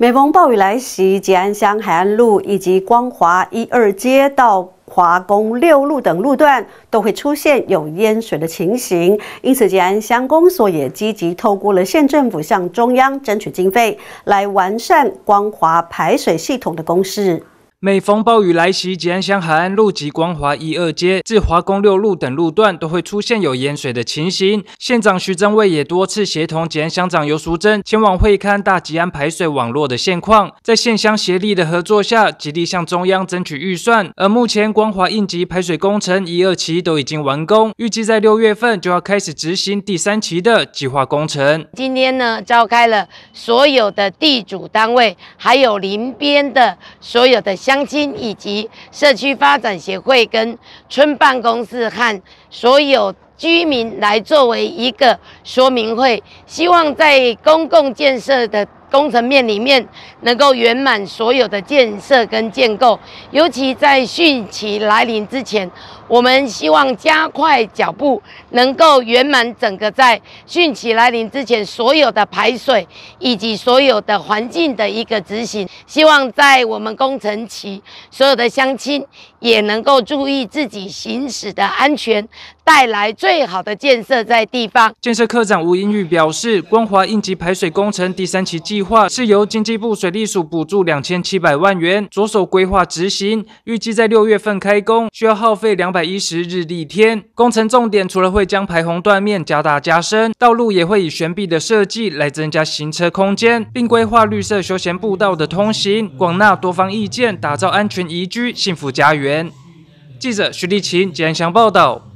每逢暴雨来袭，吉安乡海岸路以及光华一二街到华工六路等路段都会出现有淹水的情形，因此吉安乡公所也积极透过了县政府向中央争取经费，来完善光华排水系统的公示。每逢暴雨来袭，吉安乡海岸路及光华一二街至华工六路等路段都会出现有淹水的情形。县长徐正卫也多次协同吉安乡长尤淑珍前往会勘大吉安排水网络的现况，在县乡协力的合作下，极力向中央争取预算。而目前光华应急排水工程一二期都已经完工，预计在六月份就要开始执行第三期的计划工程。今天呢，召开了所有的地主单位，还有邻边的所有的。乡亲以及社区发展协会、跟村办公室和所有居民来作为一个说明会，希望在公共建设的。工程面里面能够圆满所有的建设跟建构，尤其在汛期来临之前，我们希望加快脚步，能够圆满整个在汛期来临之前所有的排水以及所有的环境的一个执行。希望在我们工程期，所有的乡亲也能够注意自己行驶的安全，带来最好的建设在地方。建设科长吴英玉表示，光华应急排水工程第三期计。计划是由经济部水利署补助两千七百万元，着手规划执行，预计在六月份开工，需要耗费两百一十日历天。工程重点除了会将排洪断面加大加深，道路也会以悬臂的设计来增加行车空间，并规划绿色休闲步道的通行，广纳多方意见，打造安全宜居幸福家园。记者徐立勤、简祥报道。